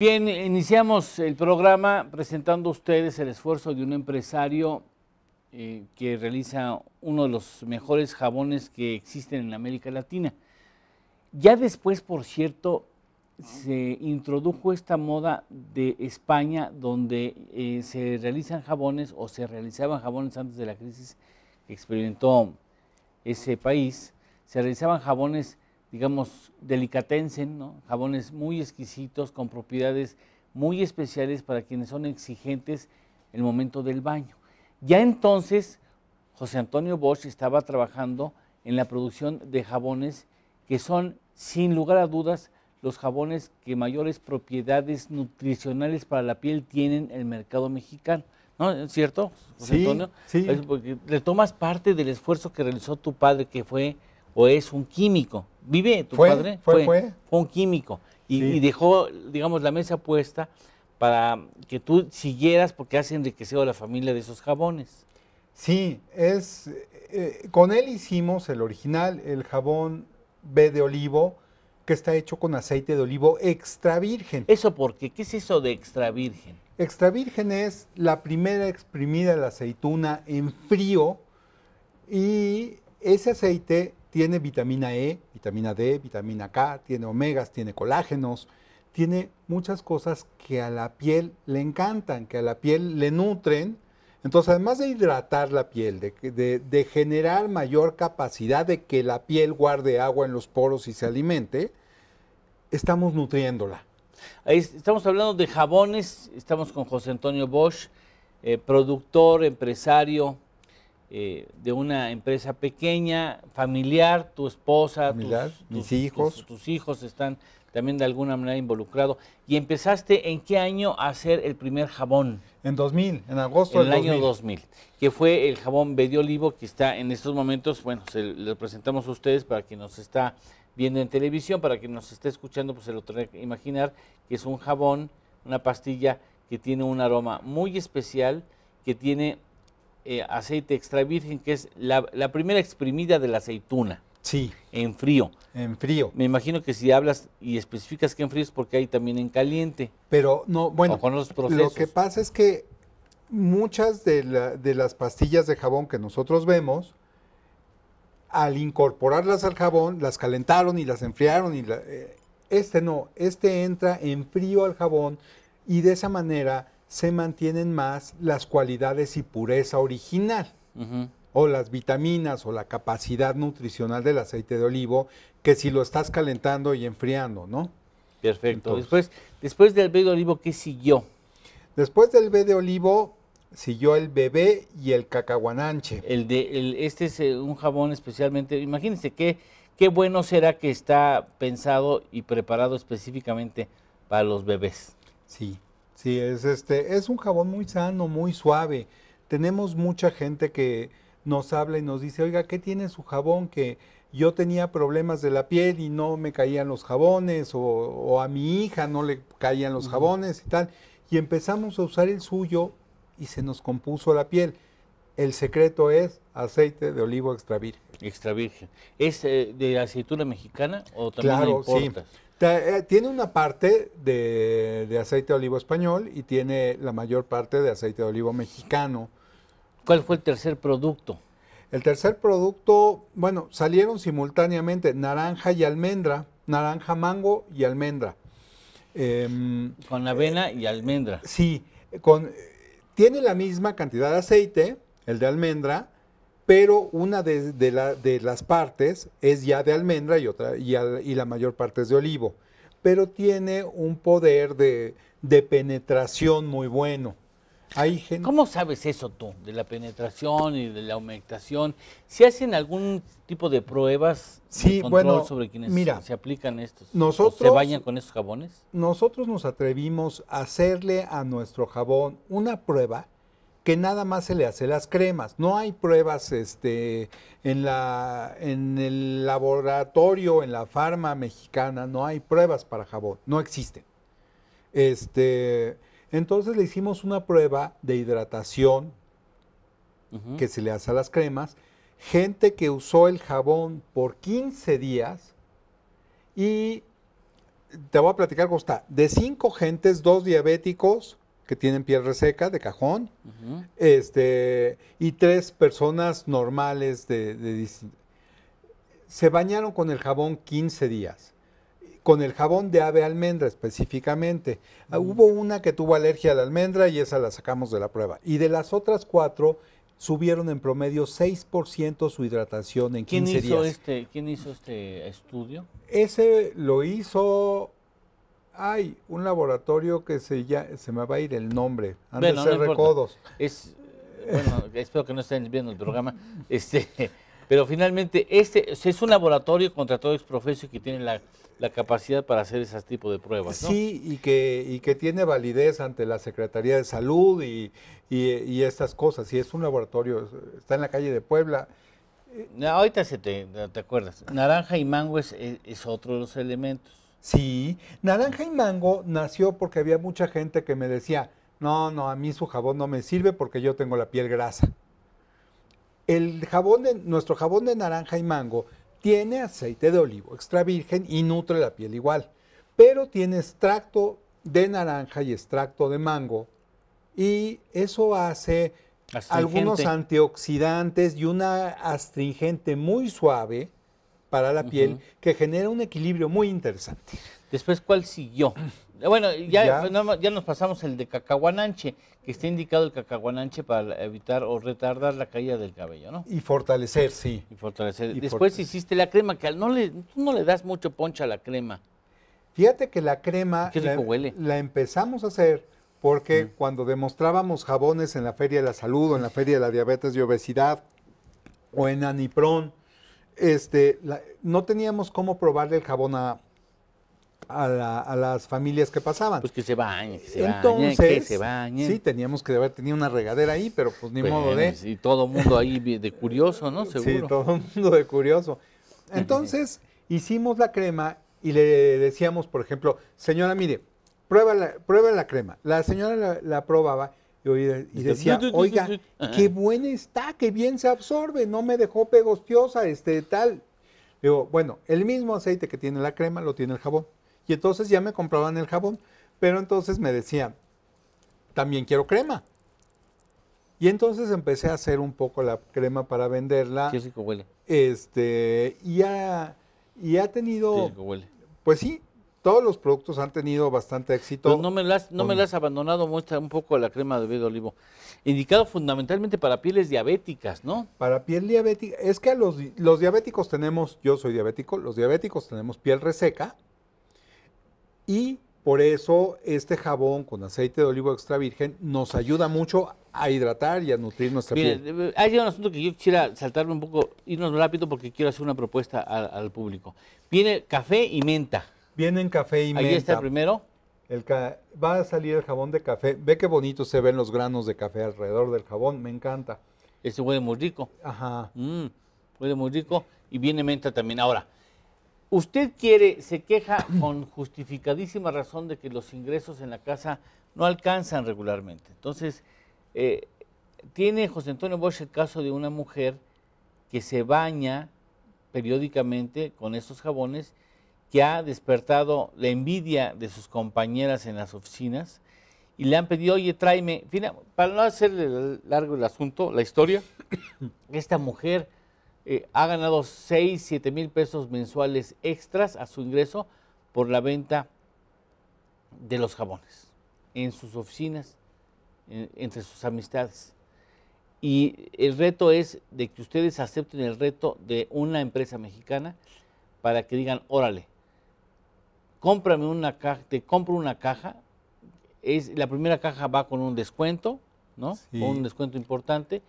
Bien, iniciamos el programa presentando a ustedes el esfuerzo de un empresario eh, que realiza uno de los mejores jabones que existen en América Latina. Ya después, por cierto, se introdujo esta moda de España donde eh, se realizan jabones o se realizaban jabones antes de la crisis que experimentó ese país, se realizaban jabones digamos, delicatessen, ¿no? jabones muy exquisitos, con propiedades muy especiales para quienes son exigentes el momento del baño. Ya entonces, José Antonio Bosch estaba trabajando en la producción de jabones que son, sin lugar a dudas, los jabones que mayores propiedades nutricionales para la piel tienen el mercado mexicano. ¿No es cierto, José Antonio? Sí. Porque le tomas parte del esfuerzo que realizó tu padre, que fue o es un químico vive tu padre, fue, fue, fue, un químico y, dejó, digamos, la mesa puesta para que tú siguieras porque has enriquecido la familia de esos jabones. Sí, es eh, con él hicimos el original, el jabón B de olivo, que está hecho con aceite de olivo extra virgen. ¿Eso por qué? ¿Qué es eso de extra virgen? Extra virgen es la primera exprimida de la aceituna en frío y ese aceite tiene vitamina E, vitamina D, vitamina K, tiene omegas, tiene colágenos, tiene muchas cosas que a la piel le encantan, que a la piel le nutren. Entonces, además de hidratar la piel, de, generar mayor capacidad de que la piel guarde agua en los poros y se alimente, estamos nutriéndola. Ahí estamos hablando de jabones, estamos con José Antonio Bosch, eh, productor, empresario, eh, de una empresa pequeña, familiar, tu esposa, tus, mis hijos. Tus, hijos están también de alguna manera involucrados. ¿Y empezaste en qué año a hacer el primer jabón? En 2000, en agosto en del el año 2000, que fue el jabón medio olivo que está en estos momentos, bueno, se lo presentamos a ustedes para quien nos está viendo en televisión, para quien nos está escuchando, pues se lo tendrá que imaginar, que es un jabón, una pastilla que tiene un aroma muy especial, que tiene eh, aceite extra virgen, que es la, primera exprimida de la aceituna. Sí. En frío. En frío. Me imagino que si hablas y especificas que en frío es porque hay también en caliente. Pero no, bueno, los lo que pasa es que muchas de, las pastillas de jabón que nosotros vemos, al incorporarlas al jabón, las calentaron y las enfriaron. Y eh, este no, este entra en frío al jabón y de esa manera se mantienen más las cualidades y pureza original, o las vitaminas o la capacidad nutricional del aceite de olivo, que si lo estás calentando y enfriando, ¿no? Perfecto. después, del B de olivo, ¿qué siguió? Después del B de olivo, siguió el bebé y el cacahuananche. El de, este es eh, un jabón especialmente, imagínense qué, qué bueno será que está pensado y preparado específicamente para los bebés. Sí, Sí, es este, es un jabón muy sano, muy suave. Tenemos mucha gente que nos habla y nos dice, oiga, ¿qué tiene su jabón? Que yo tenía problemas de la piel y no me caían los jabones, o, a mi hija no le caían los jabones y tal. Y empezamos a usar el suyo y se nos compuso la piel. El secreto es aceite de olivo extra virgen. Extra virgen. ¿Es eh, de aceituna mexicana o también claro, eh, tiene una parte de, aceite de olivo español y tiene la mayor parte de aceite de olivo mexicano. ¿Cuál fue el tercer producto? El tercer producto, bueno, salieron simultáneamente naranja y almendra, naranja, mango y almendra. Em, con avena y almendra. Sí, con, eh, tiene la misma cantidad de aceite, el de almendra, pero una de, las partes es ya de almendra y, otra, y, la mayor parte es de olivo, pero tiene un poder de, penetración muy bueno. ¿Cómo sabes eso tú, de la penetración y de la humectación? ¿Se hacen algún tipo de pruebas sí, control bueno, sobre quienes se aplican estos? Nosotros, ¿Se bañan con estos jabones? Nosotros nos atrevimos a hacerle a nuestro jabón una prueba que nada más se le hace las cremas. No hay pruebas este, en, la, en el laboratorio, en la farma mexicana, no hay pruebas para jabón, no existen. Este, entonces le hicimos una prueba de hidratación que se le hace a las cremas. Gente que usó el jabón por 15 días y te voy a platicar cómo está. De cinco gentes, dos diabéticos, que tienen piel reseca de cajón, este, y tres personas normales de, se bañaron con el jabón 15 días, con el jabón de ave almendra específicamente. Ah, mm. Hubo una que tuvo alergia a la almendra y esa la sacamos de la prueba. Y de las otras cuatro subieron en promedio 6% su hidratación en 15 días. Este, ¿Quién hizo este estudio? Ese lo hizo hay un laboratorio que se ya se me va a ir el nombre, antes de recodos. Es, espero que no estén viendo el programa. Este, pero finalmente, este es un laboratorio contra contra ex exprofesio que tiene la, capacidad para hacer ese tipo de pruebas. Sí, y que, y que tiene validez ante la Secretaría de Salud y, y, estas cosas. Y es un laboratorio, está en la calle de Puebla. Eh, ahorita se te, te acuerdas. Naranja y mango es, es otro de los elementos. Sí, naranja y mango nació porque había mucha gente que me decía, no, no, a mí su jabón no me sirve porque yo tengo la piel grasa. El jabón de, nuestro jabón de naranja y mango tiene aceite de olivo extra virgen y nutre la piel igual, pero tiene extracto de naranja y extracto de mango y eso hace algunos antioxidantes y una astringente muy suave para la piel que genera un equilibrio muy interesante. Después, ¿cuál siguió? Eh, bueno, pues, ya, nos pasamos el de cacahuananche, que está indicado el cacahuananche para evitar o retardar la caída del cabello, ¿no? Y fortalecer, sí. Y fortalecer. Y Después hiciste la crema, que no le, no le das mucho poncha a la crema. Fíjate que la crema la, em- huele. la, empezamos a hacer porque cuando demostrábamos jabones en la Feria de la Salud o en la Feria de la Diabetes y Obesidad o en Anipron, este, no teníamos cómo probarle el jabón a, a, las familias que pasaban. Pues que se bañen, que se Entonces, bañen, que se bañen. Sí, teníamos que haber tenido una regadera ahí, pero pues ni modo de... Y todo mundo ahí de curioso, ¿no? Seguro. Sí, todo mundo de curioso. Entonces, hicimos la crema y le decíamos, por ejemplo, señora, mire, prueba la, la crema. La señora la probaba y, decía, oiga, qué ah. buena está, qué bien se absorbe, no me dejó pegostiosa, este tal. Digo, bueno, el mismo aceite que tiene la crema lo tiene el jabón. Y entonces ya me compraban el jabón, pero entonces me decían, también quiero crema. Y entonces empecé a hacer un poco la crema para venderla. huele. Este, y ha, y ha tenido... huele. Pues sí, todos los productos han tenido bastante éxito. Pues no me las no abandonado, muestra un poco la crema de bebé de olivo. Indicado fundamentalmente para pieles diabéticas, ¿no? Para piel diabética, es que los, diabéticos tenemos, yo soy diabético, los diabéticos tenemos piel reseca y por eso este jabón con aceite de olivo extra virgen nos ayuda mucho a hidratar y a nutrir nuestra Mire, piel. Eh, hay un asunto que yo quisiera saltarme un poco, irnos rápido porque quiero hacer una propuesta al, al público. Viene café y menta. Vienen café y menta. Ahí está el primero. El va a salir el jabón de café. Ve qué bonito se ven los granos de café alrededor del jabón. Me encanta. Ese huele muy rico. Ajá. Mm, huele muy rico. Y viene menta también. Ahora, usted quiere, se queja con justificadísima razón de que los ingresos en la casa no alcanzan regularmente. Entonces, eh, tiene José Antonio Bosch el caso de una mujer que se baña periódicamente con estos jabones que ha despertado la envidia de sus compañeras en las oficinas y le han pedido, oye, tráeme, para no hacerle largo el asunto, la historia, esta mujer eh, ha ganado 6, 7 mil pesos mensuales extras a su ingreso por la venta de los jabones en sus oficinas, entre sus amistades. Y el reto es de que ustedes acepten el reto de una empresa mexicana para que digan, órale, cómprame una caja, te compro una caja, es, la primera caja va con un descuento, ¿no? Con un descuento importante,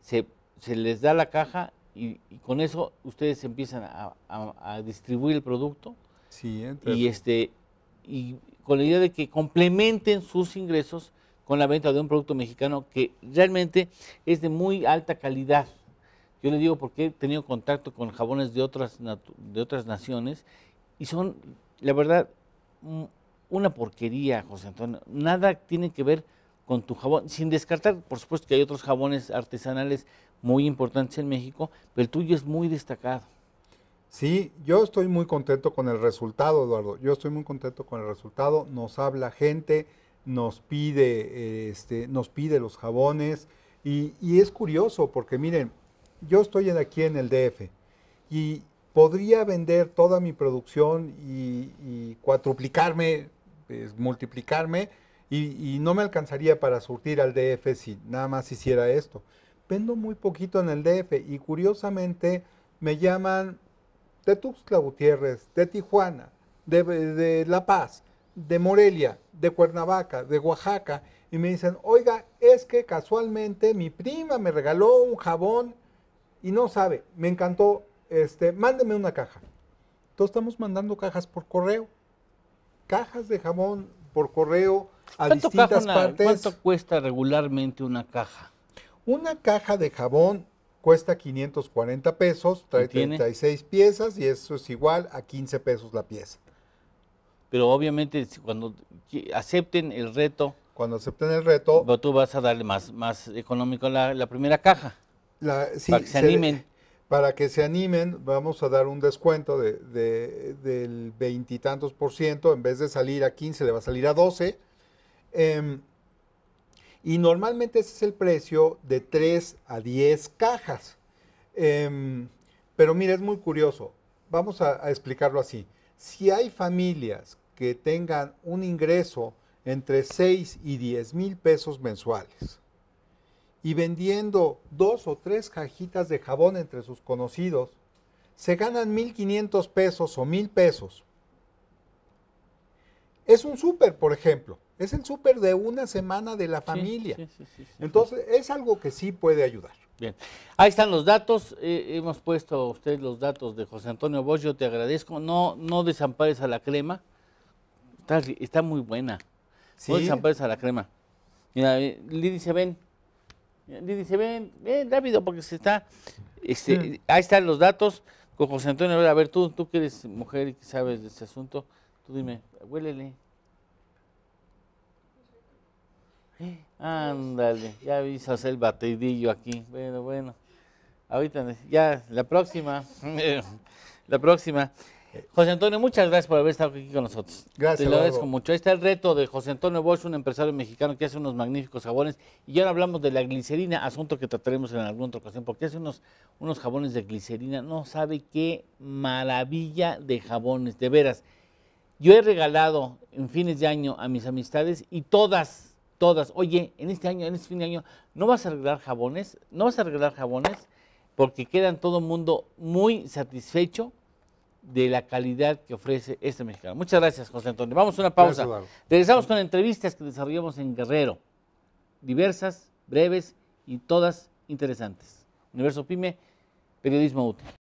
se, les da la caja y, con eso ustedes empiezan a, distribuir el producto. Sí, Y, este, y con la idea de que complementen sus ingresos con la venta de un producto mexicano que realmente es de muy alta calidad. Yo le digo porque he tenido contacto con jabones de otras, de otras naciones y son la verdad, mm, una porquería, José Antonio. Nada tiene que ver con tu jabón, sin descartar, por supuesto que hay otros jabones artesanales muy importantes en México, pero el tuyo es muy destacado. Sí, yo estoy muy contento con el resultado, Eduardo. Yo estoy muy contento con el resultado. Nos habla gente, nos pide, este, nos pide los jabones. Y, y es curioso porque miren, yo estoy aquí en el DF y podría vender toda mi producción y, cuatruplicarme, multiplicarme, y, no me alcanzaría para surtir al DF si nada más hiciera esto. Vendo muy poquito en el DF y curiosamente me llaman de Tuxtla Gutiérrez, de Tijuana, de La Paz, de Morelia, de Cuernavaca, de Oaxaca, y me dicen, oiga, es que casualmente mi prima me regaló un jabón y no sabe, me encantó, este, mándeme una caja. Entonces estamos mandando cajas por correo. Cajas de jabón por correo a distintas partes. ¿Cuánto cuesta regularmente una caja? Una caja de jabón cuesta 540 pesos, trae 36 piezas y eso es igual a 15 pesos la pieza. Pero obviamente cuando acepten el reto... Cuando acepten el reto... Tú vas a darle más, más económico la, la primera caja. La, para que se, animen. Para que se animen, vamos a dar un descuento del veintitantos por ciento. En vez de salir a 15, le va a salir a 12. Em, y normalmente ese es el precio de 3 a 10 cajas. Em, pero mire, es muy curioso. Vamos a, a, explicarlo así. Si hay familias que tengan un ingreso entre 6 y 10 mil pesos mensuales, y vendiendo dos o tres cajitas de jabón entre sus conocidos, se ganan 1.500 pesos o mil pesos. Es un súper, por ejemplo. Es el súper de una semana de la familia. Entonces, es algo que sí puede ayudar. Bien, ahí están los datos. Eh, hemos puesto a usted los datos de José Antonio Bosch. Yo te agradezco. No, no desampares a la crema. Está, muy buena. No desampares a la crema. Mira, eh, Lidia dice, ven, dice, ven, ven rápido, porque se está, este, ahí están los datos. Con José Antonio, a ver, tú, tú que eres mujer y que sabes de este asunto, tú dime, huélele. Eh, ándale, ya avisas el batidillo aquí. Bueno, bueno. Ahorita, ya, la próxima. la próxima. José Antonio, muchas gracias por haber estado aquí con nosotros. Gracias. Te lo agradezco mucho. Ahí está el reto de José Antonio Bosch, un empresario mexicano que hace unos magníficos jabones. Y ahora hablamos de la glicerina, asunto que trataremos en alguna otra ocasión, porque hace unos, unos jabones de glicerina. No sabe qué maravilla de jabones, de veras. Yo he regalado en fines de año a mis amistades y todas, todas, oye, en este año, en este fin de año, ¿no vas a regalar jabones? ¿No vas a regalar jabones? Porque quedan todo el mundo muy satisfecho de la calidad que ofrece este mexicano. Muchas gracias, José Antonio. Vamos a una pausa. Regresamos con entrevistas que desarrollamos en Guerrero. Diversas, breves y todas interesantes. Universo Pyme, periodismo útil.